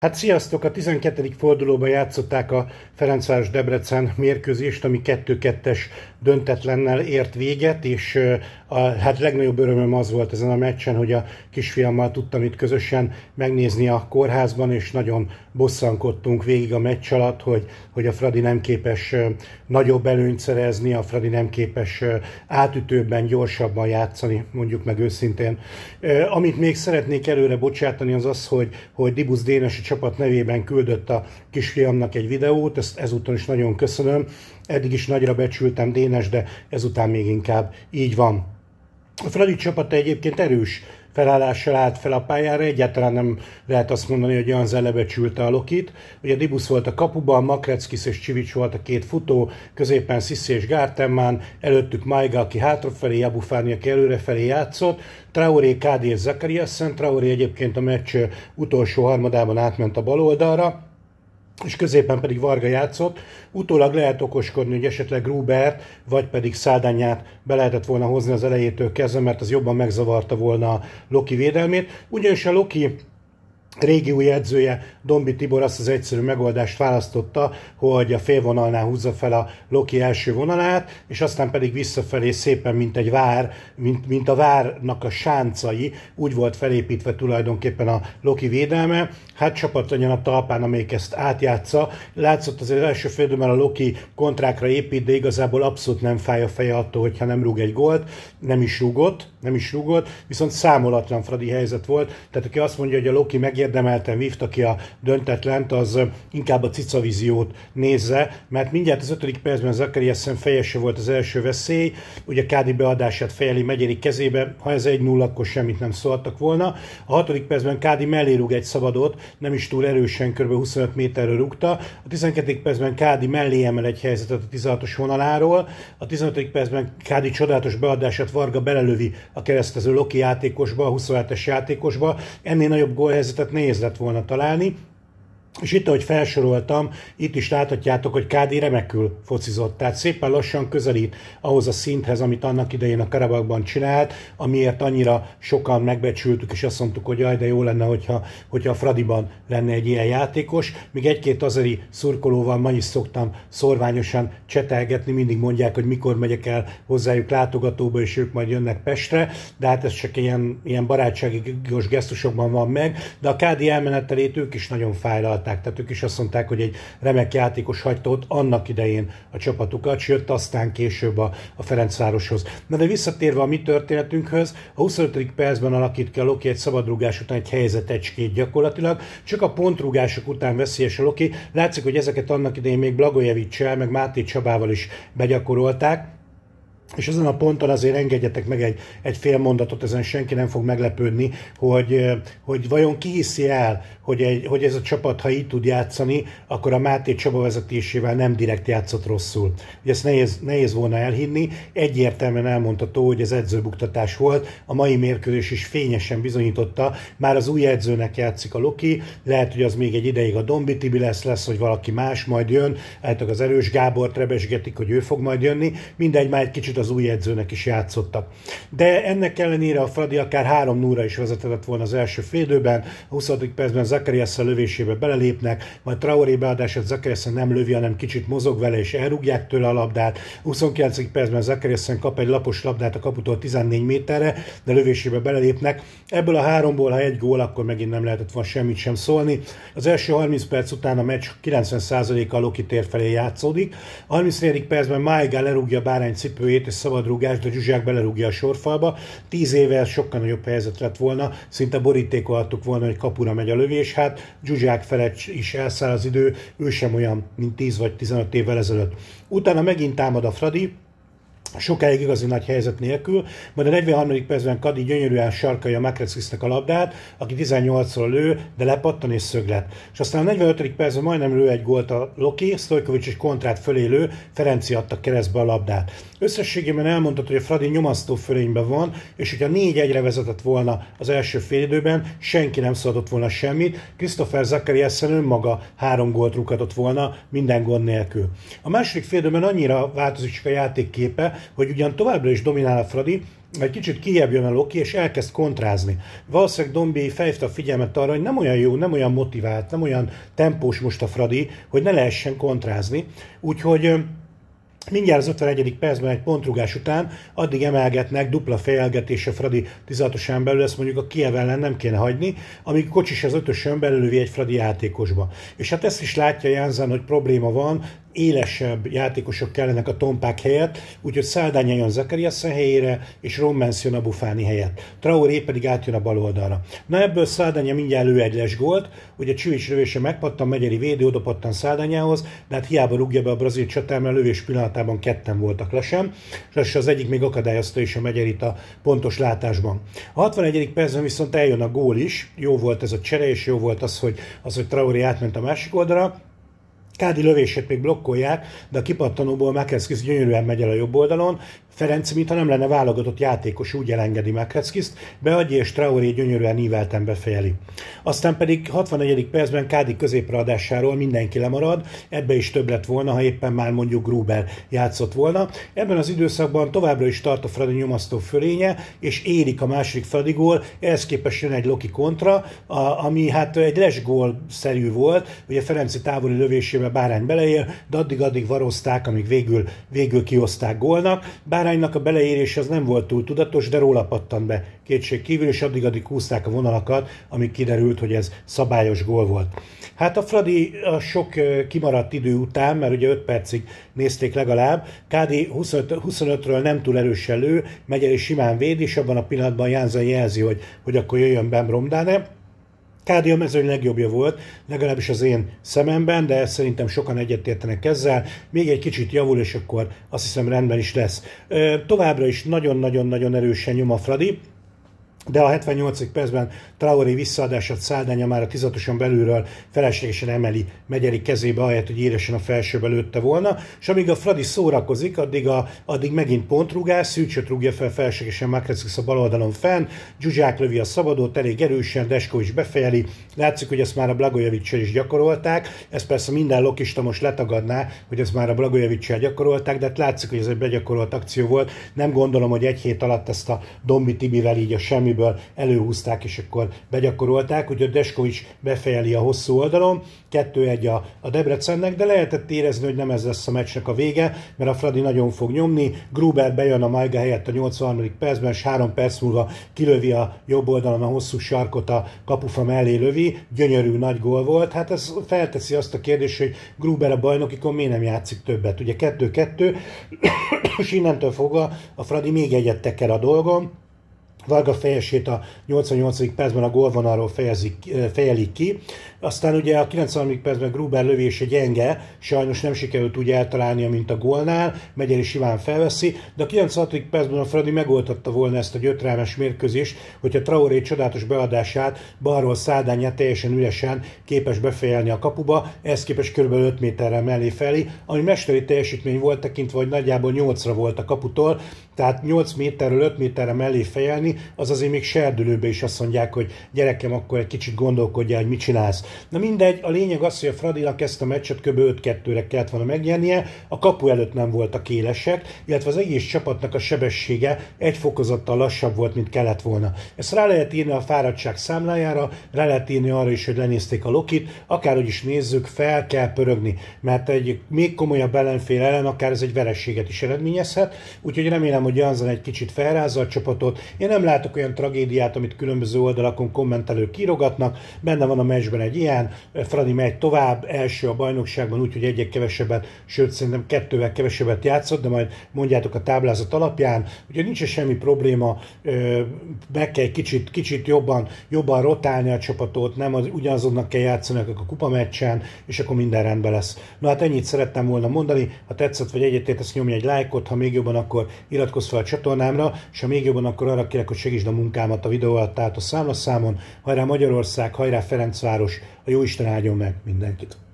Hát sziasztok! A 12. fordulóban játszották a Ferencváros-Debrecen mérkőzést, ami 2-2-es döntetlennel ért véget, és a hát legnagyobb örömöm az volt ezen a meccsen, hogy a kisfiammal tudtam itt közösen megnézni a kórházban, és nagyon bosszankodtunk végig a meccs alatt, hogy, hogy a Fradi nem képes nagyobb előnyt szerezni, a Fradi nem képes átütőbben, gyorsabban játszani, mondjuk meg őszintén. Amit még szeretnék előre bocsátani, az az, hogy, hogy Dibusz Dénes csapat nevében küldött a kisfiamnak egy videót, ezt ezúton is nagyon köszönöm. Eddig is nagyra becsültem Dénes, de ezután még inkább így van. A Fradi csapata egyébként erős felállással állt fel a pályára, egyáltalán nem lehet azt mondani, hogy olyan lebecsülte a Lokit. Ugye Dibusz volt a kapuban, Makreckis és Csivics volt a két futó, középen Sissi és Gártemán, előttük Majga, aki hátrafelé, Jabufáni, aki előrefelé játszott, Traoré, Kádi és Zakariasen, Traoré egyébként a meccs utolsó harmadában átment a bal oldalra, és középen pedig Varga játszott. Utólag lehet okoskodni, hogy esetleg Grubert, vagy pedig Szádányát be lehetett volna hozni az elejétől kezdve, mert az jobban megzavarta volna Loki védelmét. Ugyanis a Loki régi új edzője Dombi Tibor azt az egyszerű megoldást választotta, hogy a félvonalnál húzza fel a Loki első vonalát, és aztán pedig visszafelé szépen, mint egy vár, mint, mint a várnak a sáncai, úgy volt felépítve tulajdonképpen a Loki védelme. Hát csapatanyan a talpán, amelyik ezt átjátsza. Látszott az első félidőben a Loki kontrákra épít, de igazából abszolút nem fáj a feje attól, hogyha nem rúg egy gólt, nem is rúgott nem is rúgott, viszont számolatlan Fradi helyzet volt, tehát aki azt mondja, hogy a Loki megérdemelten vívta ki a döntetlent, az inkább a cicavíziót nézze, mert mindjárt az ötödik percben az Zakariasen fejese volt az első veszély, ugye Kádi beadását fejeli megyeri kezébe, ha ez egy nulla akkor semmit nem szóltak volna. A hatodik percben Kádi mellé rúg egy szabadot, nem is túl erősen, kb. 25 méterről rúgta. A 12. percben Kádi mellé emel egy helyzetet a 16-os vonaláról. A 15. percben Kádi csodálatos beadását Varga belelövi a keresztező Loki játékosba, a 27-es játékosba. Ennél nagyobb gólhelyzetet nehéz lett volna találni. És itt, ahogy felsoroltam, itt is láthatjátok, hogy KD remekül focizott, tehát szépen lassan közelít ahhoz a szinthez, amit annak idején a Karabakban csinált, amiért annyira sokan megbecsültük, és azt mondtuk, hogy jaj, de jó lenne, hogyha, hogyha a Fradiban lenne egy ilyen játékos. Még egy-két azeri szurkolóval ma is szoktam szorványosan csetelgetni, mindig mondják, hogy mikor megyek el hozzájuk látogatóba, és ők majd jönnek Pestre, de hát ez csak ilyen, ilyen barátságos gesztusokban van meg, de a KD elmenetelét ők is nagyon fájlalt vállalták, tehát ők is azt mondták, hogy egy remek játékos hagyta ott annak idején a csapatukat, sőt aztán később a, a Ferencvároshoz. Na de visszatérve a mi történetünkhöz, a 25. percben alakít ki a Loki egy szabadrugás után egy helyzet egy gyakorlatilag, csak a pontrugások után veszélyes a Loki. Látszik, hogy ezeket annak idején még Blagojevicsel, meg Máté Csabával is begyakorolták, és ezen a ponton azért engedjetek meg egy, egy fél mondatot, ezen senki nem fog meglepődni, hogy, hogy vajon ki hiszi el, hogy, egy, hogy ez a csapat, ha így tud játszani, akkor a Máté Csaba vezetésével nem direkt játszott rosszul. Ugye ezt nehéz, nehéz volna elhinni, egyértelműen elmondható, hogy ez edzőbuktatás volt, a mai mérkőzés is fényesen bizonyította, már az új edzőnek játszik a Loki, lehet, hogy az még egy ideig a Dombi Tibi lesz, lesz, hogy valaki más majd jön, lehet, az erős Gábor trebesgetik, hogy ő fog majd jönni, mindegy, már egy kicsit kicsit az új edzőnek is játszottak. De ennek ellenére a Fradi akár 3 0 is vezetett volna az első félidőben, a 20. percben Zakariasza lövésébe belelépnek, majd Traoré beadását Zakariasza nem lövi, hanem kicsit mozog vele és elrúgják tőle a labdát. A 29. percben Zakariasza kap egy lapos labdát a kaputól 14 méterre, de lövésébe belelépnek. Ebből a háromból, ha egy gól, akkor megint nem lehetett volna semmit sem szólni. Az első 30 perc után a meccs 90%-a Loki tér felé játszódik. A 34. percben Májgá lerúgja Bárány cipőjét, egy szabad rúgás, de Zsuzsák belerúgja a sorfalba. Tíz éve sokkal nagyobb helyzet lett volna, szinte borítékolhattuk volna, hogy kapura megy a lövés. Hát Zsuzsák felett is elszáll az idő, ő sem olyan, mint 10 vagy 15 évvel ezelőtt. Utána megint támad a Fradi, sokáig igazi nagy helyzet nélkül, majd a 43. percben Kadi gyönyörűen sarkalja a a labdát, aki 18-ról lő, de lepattan és szöglet. És aztán a 45. percben majdnem lő egy gólt a Loki, Stojkovics és kontrát fölé lő Ferenci adta keresztbe a labdát. Összességében elmondható, hogy a Fradi nyomasztó fölényben van, és hogyha 4 egyre vezetett volna az első félidőben, senki nem szabadott volna semmit, Christopher eszen önmaga három gólt rúgatott volna minden gond nélkül. A második félidőben annyira változik a játékképe, hogy ugyan továbbra is dominál a Fradi, egy kicsit kiebb jön a Loki, és elkezd kontrázni. Valószínűleg Dombi felhívta a figyelmet arra, hogy nem olyan jó, nem olyan motivált, nem olyan tempós most a Fradi, hogy ne lehessen kontrázni. Úgyhogy Mindjárt az 51. percben egy pontrugás után addig emelgetnek, dupla fejelgetés a Fradi 16-osán belül, ezt mondjuk a Kiev ellen nem kéne hagyni, amíg Kocsis az ötösön belül egy Fradi játékosba. És hát ezt is látja Jánzán, hogy probléma van, élesebb játékosok kellenek a tompák helyett, úgyhogy Száldány jön Zakariaszen helyére, és Rommens jön a Bufáni helyett. Traoré pedig átjön a bal oldalra. Na ebből Száldánya mindjárt lő egy lesgolt, gólt, ugye Csivics lövése megpattan, Megyeri védő odapattan Száldányához, de hát hiába rúgja be a brazil csatár, mert lövés pillanatában ketten voltak lesen, és az egyik még akadályozta is a Megyerit a pontos látásban. A 61. percben viszont eljön a gól is, jó volt ez a csere, és jó volt az, hogy, az, hogy Traoré átment a másik oldalra, Kádi lövését még blokkolják, de a kipattanóból Mekenszkisz gyönyörűen megy el a jobb oldalon, Ferenc, mintha nem lenne válogatott játékos, úgy elengedi meg beadja és Traoré gyönyörűen ívelten befejeli. Aztán pedig 64. percben Kádi középradásáról mindenki lemarad, ebbe is több lett volna, ha éppen már mondjuk Gruber játszott volna. Ebben az időszakban továbbra is tart a Fradi nyomasztó fölénye, és érik a másik Fradi gól, ehhez képest jön egy Loki kontra, a, ami hát egy lesgól szerű volt, ugye Ferenci távoli lövésébe Bárány beleél, de addig-addig varozták, amíg végül, végül kioszták gólnak. Bár báránynak a beleérés az nem volt túl tudatos, de róla pattant be kétség kívül, és addig-addig húzták a vonalakat, amíg kiderült, hogy ez szabályos gól volt. Hát a Fradi a sok kimaradt idő után, mert ugye 5 percig nézték legalább, KD 25-ről nem túl erősen lő, megy el és simán véd, és abban a pillanatban Jánza jelzi, hogy, hogy akkor jöjjön Bem Romdáne, Kádi a mezőny legjobbja volt, legalábbis az én szememben, de szerintem sokan egyetértenek ezzel. Még egy kicsit javul, és akkor azt hiszem rendben is lesz. Továbbra is nagyon-nagyon-nagyon erősen nyom a Fradi, de a 78. percben Traoré visszaadását Száldánya már a tizatoson belülről feleslegesen emeli Megyeri kezébe, ahelyett, hogy éresen a felsőbe lőtte volna, és amíg a Fradi szórakozik, addig, a, addig megint pontrugás, Szűcsöt rúgja fel felségesen Makrecix a bal oldalon fenn, Zsuzsák lövi a szabadót elég erősen, Deskó is befejeli, látszik, hogy ezt már a blagojevic is gyakorolták, ezt persze minden lokista most letagadná, hogy ezt már a blagojevic gyakorolták, de hát látszik, hogy ez egy begyakorolt akció volt, nem gondolom, hogy egy hét alatt ezt a Dombi Tibivel így a semmi semmiből előhúzták, és akkor begyakorolták, úgyhogy Desko is befejeli a hosszú oldalon, 2-1 a, a Debrecennek, de lehetett érezni, hogy nem ez lesz a meccsnek a vége, mert a Fradi nagyon fog nyomni, Gruber bejön a Majga helyett a 83. percben, és három perc múlva kilövi a jobb oldalon a hosszú sarkot a kapufa mellé lövi, gyönyörű nagy gól volt, hát ez felteszi azt a kérdést, hogy Gruber a bajnokikon miért nem játszik többet, ugye 2-2, és innentől fogva a Fradi még egyet teker a dolgom. Varga fejesét a 88. percben a gólvonalról fejelik ki. Aztán ugye a 93. percben Gruber lövése gyenge, sajnos nem sikerült úgy eltalálni, mint a gólnál, Megyeri Siván felveszi, de a 96. percben a Fradi megoldhatta volna ezt a gyötrelmes mérkőzést, hogyha Traoré csodálatos beadását balról szádányát teljesen üresen képes befejelni a kapuba, ez képes kb. 5 méterrel mellé felé, ami mesteri teljesítmény volt tekintve, hogy nagyjából 8-ra volt a kaputól, tehát 8 méterről 5 méterre mellé fejelni, az azért még serdülőbe is azt mondják, hogy gyerekem, akkor egy kicsit gondolkodjál, hogy mit csinálsz. Na mindegy, a lényeg az, hogy a Fradinak ezt a meccset kb. 5-2-re kellett volna megnyernie, a kapu előtt nem voltak élesek, illetve az egész csapatnak a sebessége egy fokozattal lassabb volt, mint kellett volna. Ezt rá lehet írni a fáradtság számlájára, rá lehet írni arra is, hogy lenézték a Lokit, akárhogy is nézzük, fel kell pörögni, mert egy még komolyabb ellenfél ellen akár ez egy vereséget is eredményezhet, úgyhogy remélem, hogy Janzen egy kicsit felrázza a csapatot. Én nem látok olyan tragédiát, amit különböző oldalakon kommentelők kirogatnak, benne van a meccsben egy ilyen, Fradi megy tovább, első a bajnokságban, úgyhogy egyek kevesebbet, sőt szerintem kettővel kevesebbet játszott, de majd mondjátok a táblázat alapján, ugye nincs -e semmi probléma, be kell kicsit, kicsit jobban, jobban rotálni a csapatot, nem az, ugyanazoknak kell játszani a kupa meccsen és akkor minden rendben lesz. Na hát ennyit szerettem volna mondani, ha tetszett vagy egyetért, ezt nyomj egy lájkot, ha még jobban, akkor iratkozz fel a csatornámra, és ha még jobban, akkor arra kérek kérlek, hogy segítsd a munkámat a videó alatt, tehát a számlaszámon, hajrá Magyarország, hajrá Ferencváros, a jó isten áldjon meg mindenkit!